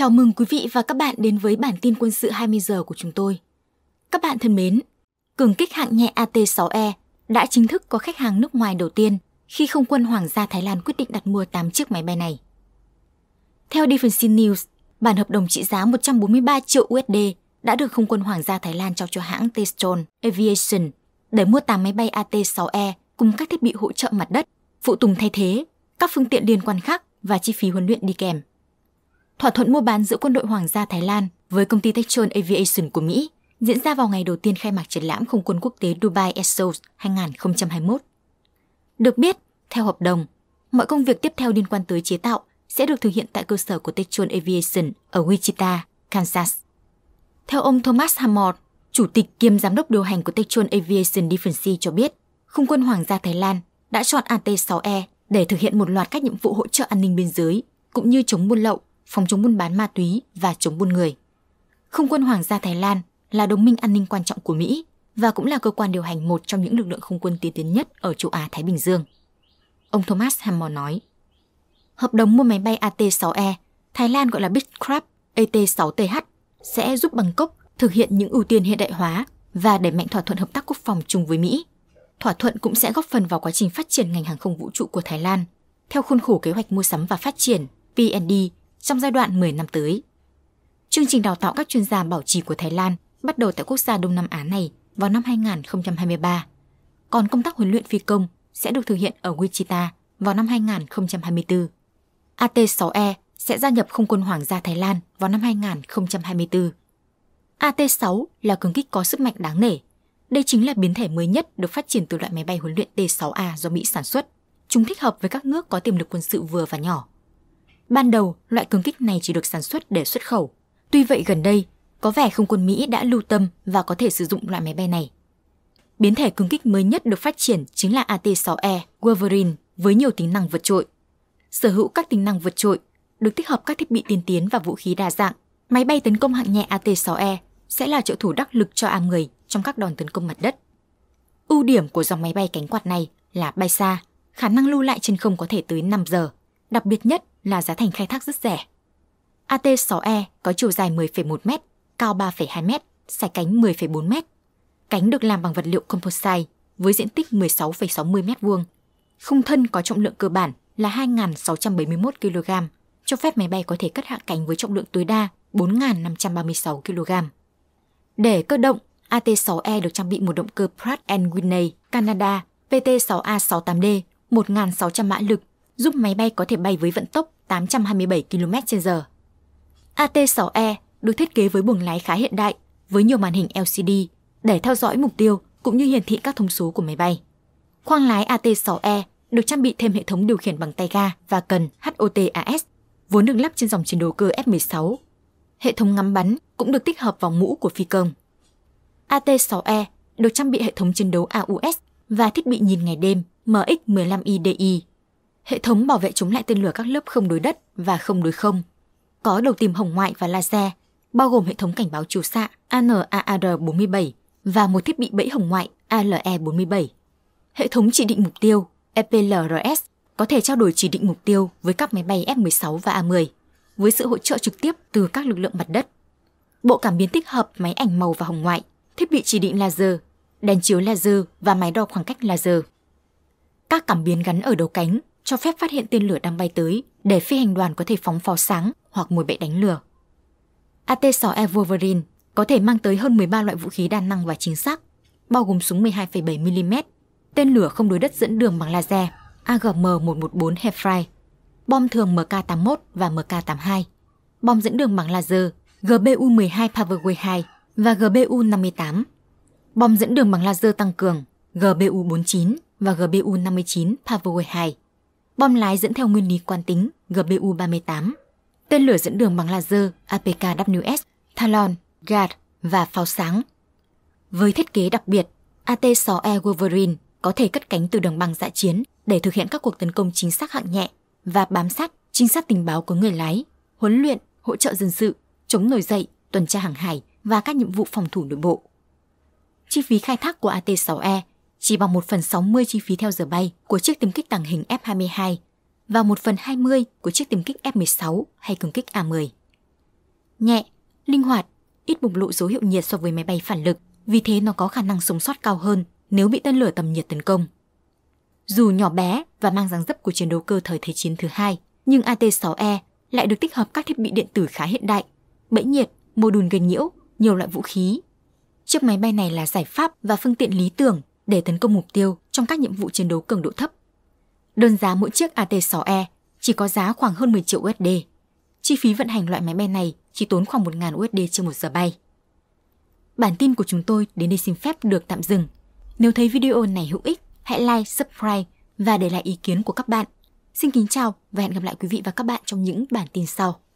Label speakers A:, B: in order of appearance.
A: Chào mừng quý vị và các bạn đến với bản tin quân sự 20 giờ của chúng tôi. Các bạn thân mến, cường kích hạng nhẹ AT-6E đã chính thức có khách hàng nước ngoài đầu tiên khi không quân Hoàng gia Thái Lan quyết định đặt mua 8 chiếc máy bay này. Theo Defense News, bản hợp đồng trị giá 143 triệu USD đã được không quân Hoàng gia Thái Lan trao cho hãng Testron Aviation để mua 8 máy bay AT-6E cùng các thiết bị hỗ trợ mặt đất, phụ tùng thay thế, các phương tiện liên quan khác và chi phí huấn luyện đi kèm thỏa thuận mua bán giữa quân đội Hoàng gia Thái Lan với công ty Textron Aviation của Mỹ diễn ra vào ngày đầu tiên khai mạc triển lãm không quân quốc tế Dubai Airshow 2021. Được biết, theo hợp đồng, mọi công việc tiếp theo liên quan tới chế tạo sẽ được thực hiện tại cơ sở của Textron Aviation ở Wichita, Kansas. Theo ông Thomas Hammond, chủ tịch kiêm giám đốc điều hành của Textron Aviation Defense cho biết, không quân Hoàng gia Thái Lan đã chọn AT-6E để thực hiện một loạt các nhiệm vụ hỗ trợ an ninh biên giới, cũng như chống buôn lậu phòng chống buôn bán ma túy và chống buôn người. Không quân Hoàng gia Thái Lan là đồng minh an ninh quan trọng của Mỹ và cũng là cơ quan điều hành một trong những lực lượng không quân tiên tiến nhất ở châu Á Thái Bình Dương. Ông Thomas Hammond nói, hợp đồng mua máy bay AT-6E, Thái Lan gọi là Big Crab AT-6TH, e sẽ giúp Bangkok thực hiện những ưu tiên hiện đại hóa và đẩy mạnh thỏa thuận hợp tác quốc phòng chung với Mỹ. Thỏa thuận cũng sẽ góp phần vào quá trình phát triển ngành hàng không vũ trụ của Thái Lan theo khuôn khổ kế hoạch mua sắm và phát triển PND trong giai đoạn 10 năm tới. Chương trình đào tạo các chuyên gia bảo trì của Thái Lan bắt đầu tại quốc gia Đông Nam Á này vào năm 2023. Còn công tác huấn luyện phi công sẽ được thực hiện ở Wichita vào năm 2024. AT-6E sẽ gia nhập không quân hoàng gia Thái Lan vào năm 2024. AT-6 là cường kích có sức mạnh đáng nể. Đây chính là biến thể mới nhất được phát triển từ loại máy bay huấn luyện T-6A do Mỹ sản xuất. Chúng thích hợp với các nước có tiềm lực quân sự vừa và nhỏ. Ban đầu, loại cứng kích này chỉ được sản xuất để xuất khẩu. Tuy vậy gần đây, có vẻ không quân Mỹ đã lưu tâm và có thể sử dụng loại máy bay này. Biến thể cứng kích mới nhất được phát triển chính là AT-6E Wolverine với nhiều tính năng vượt trội. Sở hữu các tính năng vượt trội, được tích hợp các thiết bị tiên tiến và vũ khí đa dạng, máy bay tấn công hạng nhẹ AT-6E sẽ là trợ thủ đắc lực cho A-10 trong các đòn tấn công mặt đất. Ưu điểm của dòng máy bay cánh quạt này là bay xa, khả năng lưu lại trên không có thể tới 5 giờ. Đặc biệt nhất là giá thành khai thác rất rẻ. AT6E có chiều dài 10,1 m, cao 3,2 m, sải cánh 10,4 m. Cánh được làm bằng vật liệu composite với diện tích 16,60 m2. Khung thân có trọng lượng cơ bản là 2.671 kg, cho phép máy bay có thể cất hạ cánh với trọng lượng tối đa 4.536 kg. Để cơ động, AT6E được trang bị một động cơ Pratt Whitney Canada PT6A68D 1.600 mã lực giúp máy bay có thể bay với vận tốc 827 km/h. AT-6E được thiết kế với buồng lái khá hiện đại với nhiều màn hình LCD để theo dõi mục tiêu cũng như hiển thị các thông số của máy bay. Khoang lái AT-6E được trang bị thêm hệ thống điều khiển bằng tay ga và cần HOTAS, vốn được lắp trên dòng chiến đấu cơ F-16. Hệ thống ngắm bắn cũng được tích hợp vào mũ của phi công. AT-6E được trang bị hệ thống chiến đấu AUS và thiết bị nhìn ngày đêm MX-15IDI Hệ thống bảo vệ chống lại tên lửa các lớp không đối đất và không đối không. Có đầu tìm hồng ngoại và laser, bao gồm hệ thống cảnh báo chiếu xạ ANAAR-47 và một thiết bị bẫy hồng ngoại ALE-47. Hệ thống chỉ định mục tiêu EPLRS có thể trao đổi chỉ định mục tiêu với các máy bay F-16 và A-10, với sự hỗ trợ trực tiếp từ các lực lượng mặt đất. Bộ cảm biến tích hợp máy ảnh màu và hồng ngoại, thiết bị chỉ định laser, đèn chiếu laser và máy đo khoảng cách laser. Các cảm biến gắn ở đầu cánh cho phép phát hiện tên lửa đang bay tới để phi hành đoàn có thể phóng pháo sáng hoặc mùi bệ đánh lửa. AT-6E Wolverine có thể mang tới hơn 13 loại vũ khí đa năng và chính xác, bao gồm súng 12,7mm, tên lửa không đối đất dẫn đường bằng laser AGM-114 Hefry, bom thường MK-81 và MK-82, bom dẫn đường bằng laser GBU-12 Powerway 2 và GBU-58, bom dẫn đường bằng laser tăng cường GBU-49 và GBU-59 Powerway 2 bom lái dẫn theo nguyên lý quán tính GBU-38. Tên lửa dẫn đường bằng laser APKWS, Talon, GAD và pháo sáng. Với thiết kế đặc biệt, AT-6E Wolverine có thể cất cánh từ đường băng dã chiến để thực hiện các cuộc tấn công chính xác hạng nhẹ và bám sát, trinh sát tình báo của người lái, huấn luyện, hỗ trợ dân sự, chống nổi dậy, tuần tra hàng hải và các nhiệm vụ phòng thủ nội bộ. Chi phí khai thác của AT-6E chỉ bằng 1 phần 60 chi phí theo giờ bay của chiếc tiêm kích tàng hình F-22 và 1 phần 20 của chiếc tiêm kích F-16 hay cường kích A-10. Nhẹ, linh hoạt, ít bùng lộ dấu hiệu nhiệt so với máy bay phản lực, vì thế nó có khả năng sống sót cao hơn nếu bị tên lửa tầm nhiệt tấn công. Dù nhỏ bé và mang dáng dấp của chiến đấu cơ thời Thế chiến thứ hai, nhưng AT-6E lại được tích hợp các thiết bị điện tử khá hiện đại, bẫy nhiệt, mô đun gây nhiễu, nhiều loại vũ khí. Chiếc máy bay này là giải pháp và phương tiện lý tưởng để tấn công mục tiêu trong các nhiệm vụ chiến đấu cường độ thấp. Đơn giá mỗi chiếc AT-6E chỉ có giá khoảng hơn 10 triệu USD. Chi phí vận hành loại máy bay này chỉ tốn khoảng 1.000 USD trên một giờ bay. Bản tin của chúng tôi đến đây xin phép được tạm dừng. Nếu thấy video này hữu ích, hãy like, subscribe và để lại ý kiến của các bạn. Xin kính chào và hẹn gặp lại quý vị và các bạn trong những bản tin sau.